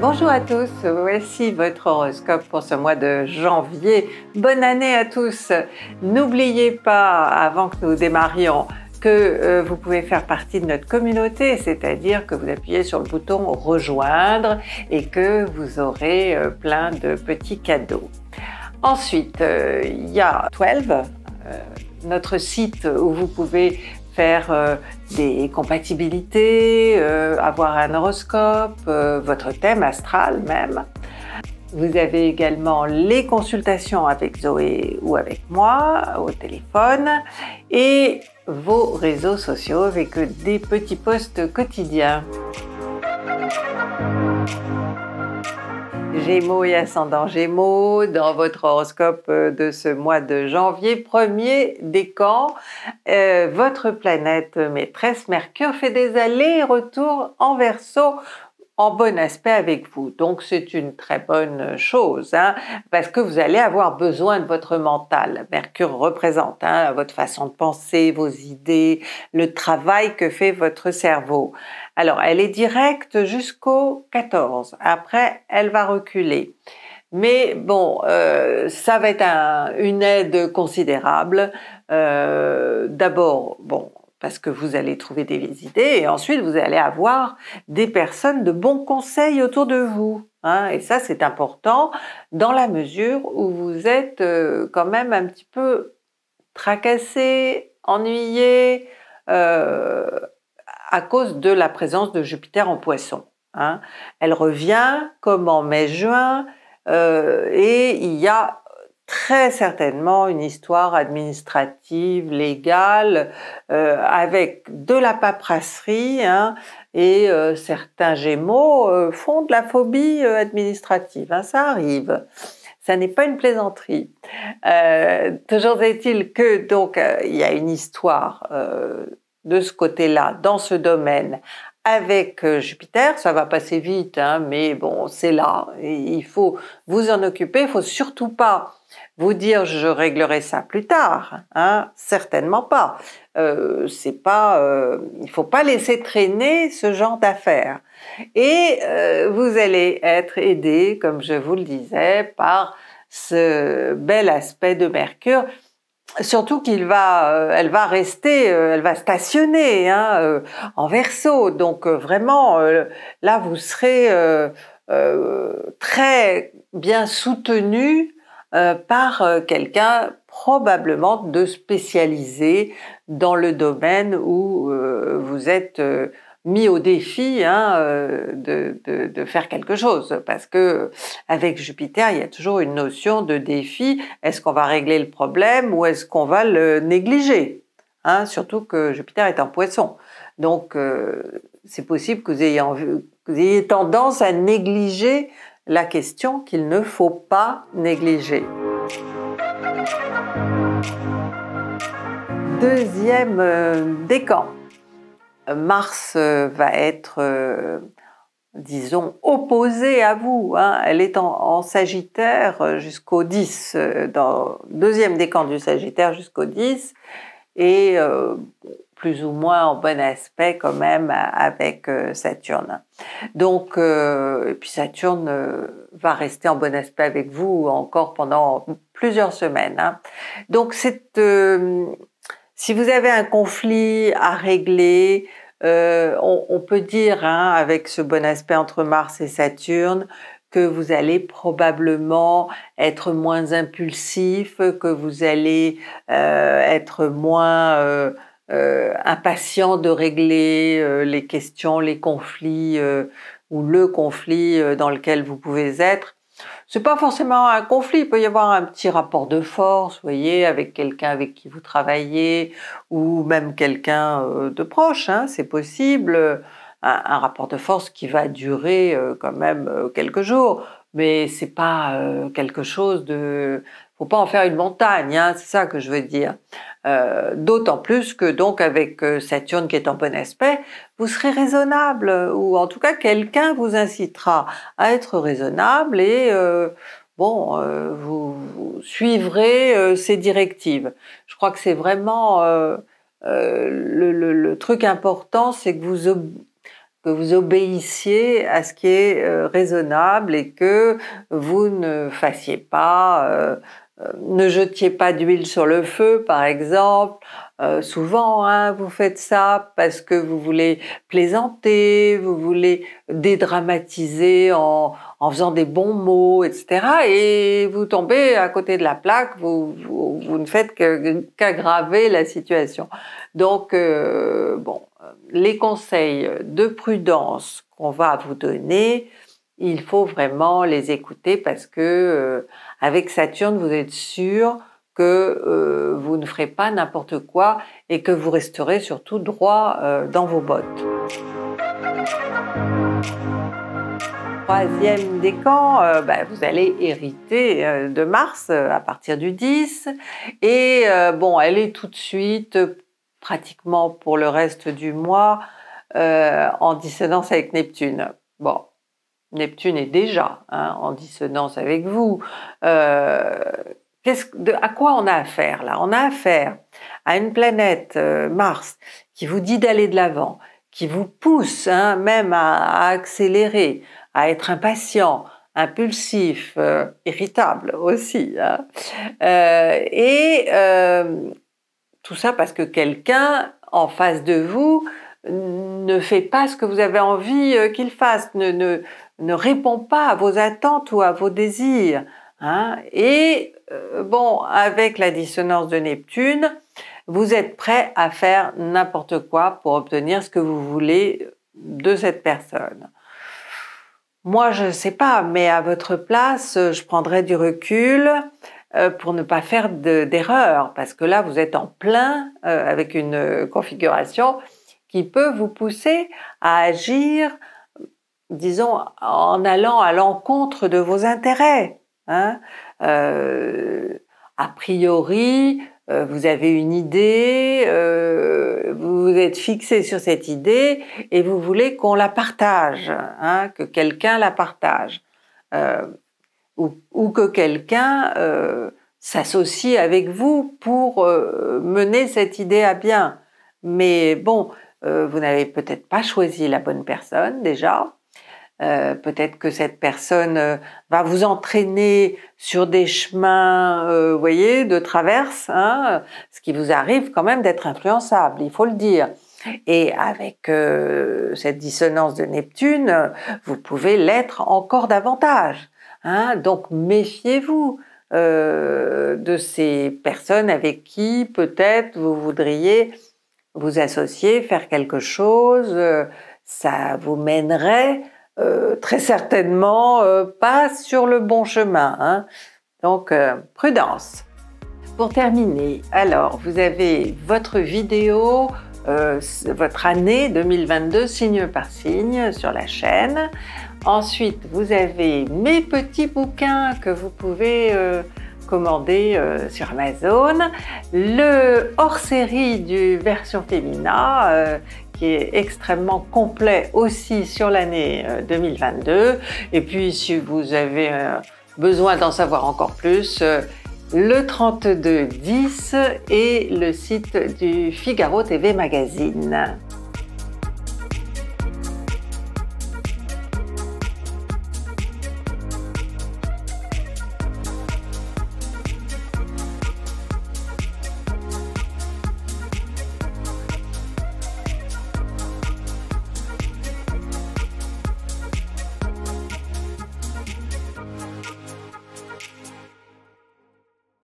Bonjour à tous, voici votre horoscope pour ce mois de janvier. Bonne année à tous N'oubliez pas, avant que nous démarrions, que euh, vous pouvez faire partie de notre communauté, c'est-à-dire que vous appuyez sur le bouton rejoindre et que vous aurez euh, plein de petits cadeaux. Ensuite, euh, il y a 12, notre site où vous pouvez faire euh, des compatibilités, euh, avoir un horoscope, euh, votre thème astral même. Vous avez également les consultations avec Zoé ou avec moi au téléphone et vos réseaux sociaux avec des petits posts quotidiens. Gémeaux et ascendant Gémeaux, dans votre horoscope euh, de ce mois de janvier, premier décan, euh, votre planète maîtresse Mercure fait des et retours en verso bon aspect avec vous. Donc c'est une très bonne chose hein, parce que vous allez avoir besoin de votre mental. Mercure représente hein, votre façon de penser, vos idées, le travail que fait votre cerveau. Alors elle est directe jusqu'au 14. Après elle va reculer. Mais bon, euh, ça va être une aide considérable. Euh, d'abord, bon, parce que vous allez trouver des idées et ensuite vous allez avoir des personnes de bons conseils autour de vous. Hein. et ça, c'est important dans la mesure où vous êtes euh, quand même un petit peu tracassé, ennuyé euh, à cause de la présence de Jupiter en poisson. Hein. Elle revient comme en mai-juin euh, et il y a très certainement une histoire administrative, légale, euh, avec de la paperasserie hein, et euh, certains gémeaux euh, font de la phobie administrative, hein, ça arrive. Ça n'est pas une plaisanterie. toujours est-il que donc il y a une histoire de ce côté-là, dans ce domaine, avec euh, Jupiter, ça va passer vite, hein, mais bon, c'est là. Et il faut vous en occuper. Il faut surtout pas vous dire je réglerai ça plus tard. Hein. certainement pas. Euh, c'est pas. Euh, il faut pas laisser traîner ce genre d'affaires. Et euh, vous allez être aidé, comme je vous le disais, par ce bel aspect de Mercure Surtout qu'il va, euh, elle va rester, euh, elle va stationner hein, euh, en verso. Donc vraiment, là vous serez très bien soutenu par quelqu'un probablement de spécialisé dans le domaine où vous êtes mis au défi hein, euh, de, faire quelque chose, parce que avec Jupiter, il y a toujours une notion de défi. Est-ce qu'on va régler le problème ou est-ce qu'on va le négliger hein? Surtout que Jupiter est en poisson. Donc, euh, c'est possible que vous, ayez que vous ayez tendance à négliger la question qu'il ne faut pas négliger. Deuxième euh, décan, Mars euh, va être, euh, disons, opposé à vous. Hein. Elle est en, Sagittaire euh, jusqu'au 10, dans deuxième décan du Sagittaire jusqu'au 10, et plus ou moins en bon aspect quand même avec Saturne. Donc, puis Saturne va rester en bon aspect avec vous encore pendant plusieurs semaines. Hein. Donc, cette, si vous avez un conflit à régler, euh, on, peut dire, hein, avec ce bon aspect entre Mars et Saturne, que vous allez probablement être moins impulsif, que vous allez euh, être moins euh, euh, impatient de régler les questions, les conflits ou le conflit dans lequel vous pouvez être. C'est pas forcément un conflit, il peut y avoir un petit rapport de force, vous voyez, avec quelqu'un avec qui vous travaillez, ou même quelqu'un euh, de proche, hein, c'est possible, un, un, rapport de force qui va durer euh, quand même euh, quelques jours, mais c'est pas quelque chose de faut pas en faire une montagne, hein, c'est ça que je veux dire. Euh, d'autant plus que donc avec euh, Saturne qui est en bon aspect, vous serez raisonnable, euh, ou en tout cas quelqu'un vous incitera à être raisonnable et bon, vous, suivrez ses directives. Je crois que c'est vraiment le, le, truc important, c'est que vous que vous obéissiez à ce qui est raisonnable et que vous ne fassiez pas euh, ne jetiez pas d'huile sur le feu, par exemple. Euh, souvent, hein, vous faites ça parce que vous voulez plaisanter, vous voulez dédramatiser en, faisant des bons mots, etc. Et vous tombez à côté de la plaque, vous, ne faites qu'aggraver la situation. Donc, euh, bon, les conseils de prudence qu'on va vous donner, il faut vraiment les écouter parce que euh, avec Saturne, vous êtes sûr que euh, vous ne ferez pas n'importe quoi et que vous resterez surtout droit euh, dans vos bottes. Troisième décan, bah, vous allez hériter de Mars à partir du 10 et bon, elle est tout de suite pratiquement pour le reste du mois en dissonance avec Neptune. Bon, Neptune est déjà hein, en dissonance avec vous. Euh, à quoi on a affaire là On a affaire à une planète euh, Mars qui vous dit d'aller de l'avant, qui vous pousse hein, même à, accélérer, à être impatient, impulsif, euh, irritable aussi. Hein. et tout ça parce que quelqu'un en face de vous ne fait pas ce que vous avez envie qu'il fasse, ne, ne répond pas à vos attentes ou à vos désirs. Hein. Et euh, bon, avec la dissonance de Neptune, vous êtes prêt à faire n'importe quoi pour obtenir ce que vous voulez de cette personne. Moi, je ne sais pas, mais à votre place, je prendrais du recul euh, pour ne pas faire d'erreur, parce que là, vous êtes en plein euh, avec une configuration qui peut vous pousser à agir disons, en allant à l'encontre de vos intérêts. Hein. Euh, a priori, euh, vous avez une idée, euh, vous êtes fixé sur cette idée et vous voulez qu'on la partage, hein, que quelqu'un la partage, ou, que quelqu'un s'associe avec vous pour mener cette idée à bien. Mais bon, vous n'avez peut-être pas choisi la bonne personne déjà, euh, peut-être que cette personne euh, va vous entraîner sur des chemins, euh, voyez, de traverse, hein, ce qui vous arrive quand même d'être influençable, il faut le dire. Et avec euh, cette dissonance de Neptune, vous pouvez l'être encore davantage. Hein, donc méfiez-vous de ces personnes avec qui peut-être vous voudriez vous associer, faire quelque chose, ça vous mènerait euh, très certainement euh, pas sur le bon chemin. Hein. Donc, euh, prudence. Pour terminer, alors, vous avez votre vidéo, votre année 2022, signe par signe, sur la chaîne. Ensuite, vous avez mes petits bouquins que vous pouvez commander sur Amazon, le hors-série du version féminin qui est extrêmement complet aussi sur l'année 2022. Euh, et puis, si vous avez euh, besoin d'en savoir encore plus, euh, le 3210 et le site du Figaro TV Magazine.